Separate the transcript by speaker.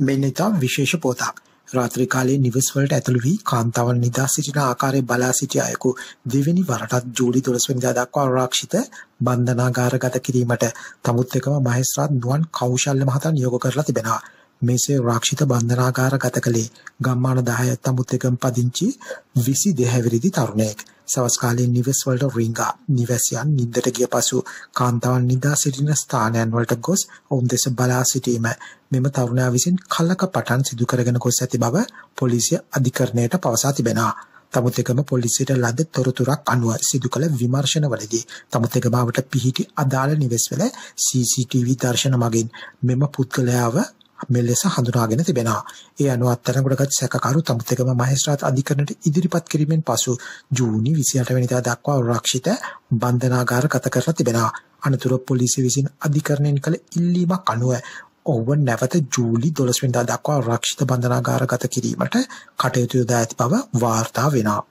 Speaker 1: මෙන්න ඉතා විශේෂ පොතක්. රාත්‍රී කාලයේ නිවෙස් වලට ඇතුළු වී කාන්තාවන් නිදා සිටින ආකාරය බලා සිටි අයෙකු දෙවෙනි වරටත් ජූලි 12 වෙනිදා දක්වා ආරක්ෂිත බන්ධනාගාරගත කිරීමට තමුත් එකම මහේස්ත්‍රාත් නුවන් කෞශල්‍ය මහතා නියෝග කරලා තිබෙනවා. මෙසේ රක්ෂිත බන්ධනාගාර ගත කළේ ගම්මාන 10 තඹුතෙකම් පදිංචි 22 හැවිරිදි තරුණයෙක්. සවස් කාලයේ නිවෙස් වලට රිංගා නිවැසියන් නිින්දට ගිය පසු කාන්තාවන් නිදා සිටින ස්ථානයන් වලට ගොස් ඔවුන් දෙස බලා සිටීම මෙම තරුණයා විසින් කලක පටන් සිදු කරගෙන ගොස් ඇති බව පොලිසිය අධිකරණයට පවසා තිබෙනවා. තමුත් එකම පොලිසියට ලද තොරතුරක් අනුව සිදු කළ විමර්ශනවලදී තමුත් එක බවට පිහිටි අදාළ නිවෙස්වල CCTV දර්ශන මගින් මෙම පුද්ගලයාව මෙලෙස හඳුනාගෙන තිබෙනවා. ඒ අනුව අත්තරගොඩගත් සැකකරු තමුතෙකම මහේස්ත්‍රාත් අධිකරණයට ඉදිරිපත් කිරීමෙන් පසු ජූනි 28 වෙනිදා දක්වා ආරක්ෂිත බන්ධනාගාර ගත කරලා තිබෙනවා. අනතුරුව පොලිසිය විසින් අධිකරණයෙන් කළ ඉල්ලීමක් අනුව ඔවුව නැවත ජූලි 12 වෙනිදා දක්වා ආරක්ෂිත බන්ධනාගාර ගත කිරීමට කටයුතු යොදා ඇති
Speaker 2: බව වාර්තා වෙනවා.